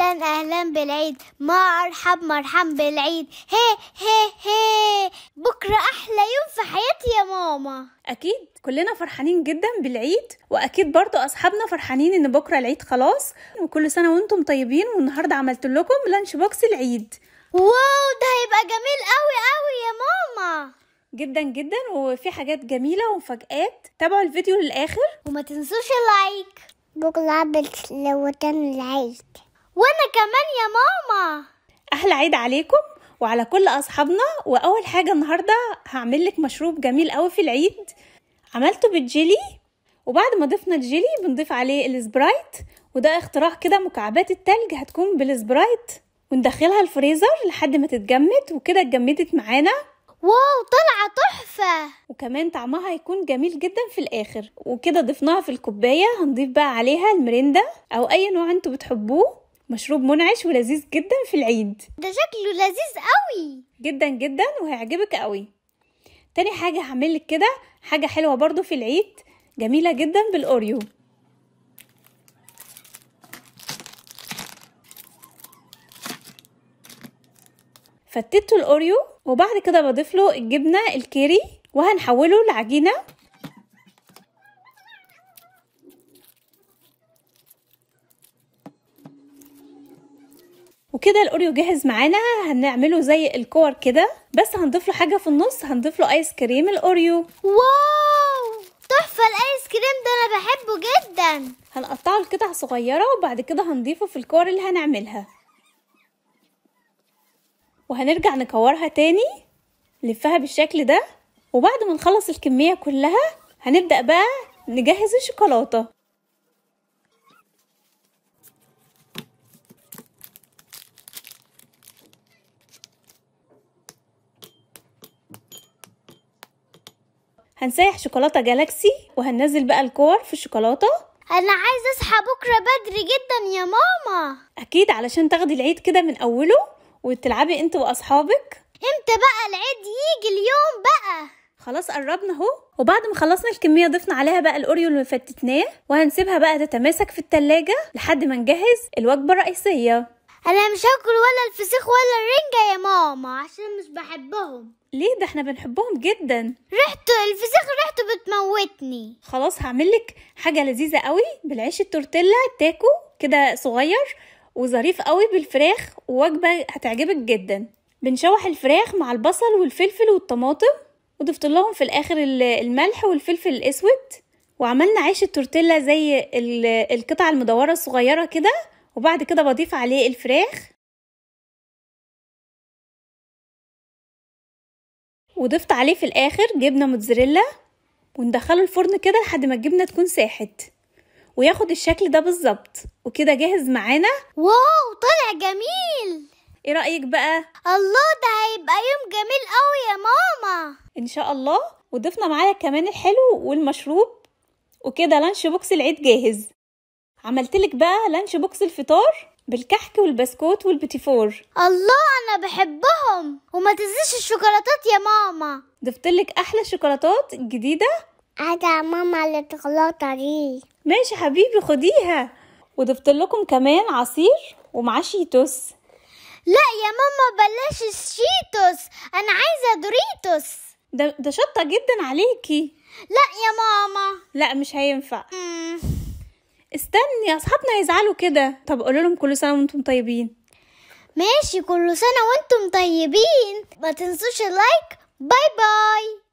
اهلا اهلا بالعيد مرحب مرحب بالعيد هي هي هي بكره احلى يوم في حياتي يا ماما اكيد كلنا فرحانين جدا بالعيد واكيد برضو اصحابنا فرحانين ان بكره العيد خلاص وكل سنه وانتم طيبين والنهارده عملت لكم لانش بوكس العيد واو ده هيبقى جميل قوي قوي يا ماما جدا جدا وفي حاجات جميله ومفاجات تابعوا الفيديو للاخر وما تنسوش اللايك بكره عملت لوتان العيد وانا كمان يا ماما احلى عيد عليكم وعلى كل اصحابنا واول حاجه النهارده هعمل لك مشروب جميل قوي في العيد عملته بالجيلي وبعد ما ضفنا الجيلي بنضيف عليه السبرايت وده اختراع كده مكعبات التلج هتكون بالسبرايت وندخلها الفريزر لحد ما تتجمد وكده اتجمدت معانا واو طلعة تحفة وكمان طعمها هيكون جميل جدا في الآخر وكده ضفناها في الكوباية هنضيف بقى عليها المريندا أو أي نوع انتوا بتحبوه مشروب منعش ولذيذ جدا في العيد ده شكله لذيذ قوي جدا جدا وهيعجبك قوي تاني حاجة هعملك كده حاجة حلوة برضو في العيد جميلة جدا بالأوريو فتتوا الأوريو وبعد كده بضيف له الجبنة الكيري وهنحوله لعجينة وكده الاوريو جاهز معانا هنعمله زي الكور كده بس هنضيف له حاجه في النص هنضيف له ايس كريم الاوريو واو تحفه الايس كريم ده انا بحبه جدا هنقطعه لقطع صغيره وبعد كده هنضيفه في الكور اللي هنعملها وهنرجع نكورها تاني نلفها بالشكل ده وبعد ما نخلص الكميه كلها هنبدا بقى نجهز الشوكولاته هنسيح شوكولاته جالاكسي وهننزل بقى الكور في الشوكولاته انا عايزه اصحى بكره بدري جدا يا ماما اكيد علشان تاخدي العيد كده من اوله وتلعبي انت واصحابك امتى بقى العيد يجي اليوم بقى خلاص قربنا اهو وبعد ما خلصنا الكميه ضفنا عليها بقى الاوريو اللي فتتناه وهنسيبها بقى تتماسك في التلاجة لحد ما نجهز الوجبه الرئيسيه انا مش هاكل ولا الفسيخ ولا الرنجه يا ماما عشان مش بحبهم ليه ده احنا بنحبهم جدا ريحته الفسيخ ريحته بتموتني خلاص هعملك حاجة لذيذة قوي بالعيش التورتيلا تاكو كده صغير وظريف قوي بالفراخ ووجبة هتعجبك جدا بنشوح الفراخ مع البصل والفلفل والطماطم وضفت لهم في الاخر الملح والفلفل الاسود وعملنا عيش التورتيلا زي القطع المدورة الصغيرة كده وبعد كده بضيف عليه الفراخ وضفت عليه في الاخر جبنه موتزاريلا وندخله الفرن كده لحد ما الجبنه تكون ساحت وياخد الشكل ده بالظبط وكده جاهز معانا واو طلع جميل ايه رايك بقى الله ده هيبقى يوم جميل قوي يا ماما ان شاء الله وضفنا معايا كمان الحلو والمشروب وكده لانش بوكس العيد جاهز عملتلك بقى لانش بوكس الفطار بالكحك والبسكوت والبتيفور الله انا بحبهم وما تنسيش الشوكولاتات يا ماما ضفتلك احلى شوكولاتات جديده عايزه ماما اللي الشوكولاته دي ماشي حبيبي خديها وضفت لكم كمان عصير ومعاه شيتوس لا يا ماما بلاش الشيتوس انا عايزه دوريتوس ده ده شطه جدا عليكي لا يا ماما لا مش هينفع مم. استني اصحابنا يزعلوا كده طب قولوا لهم كل سنه وانتم طيبين ماشي كل سنه وانتم طيبين ما تنسوش اللايك باي باي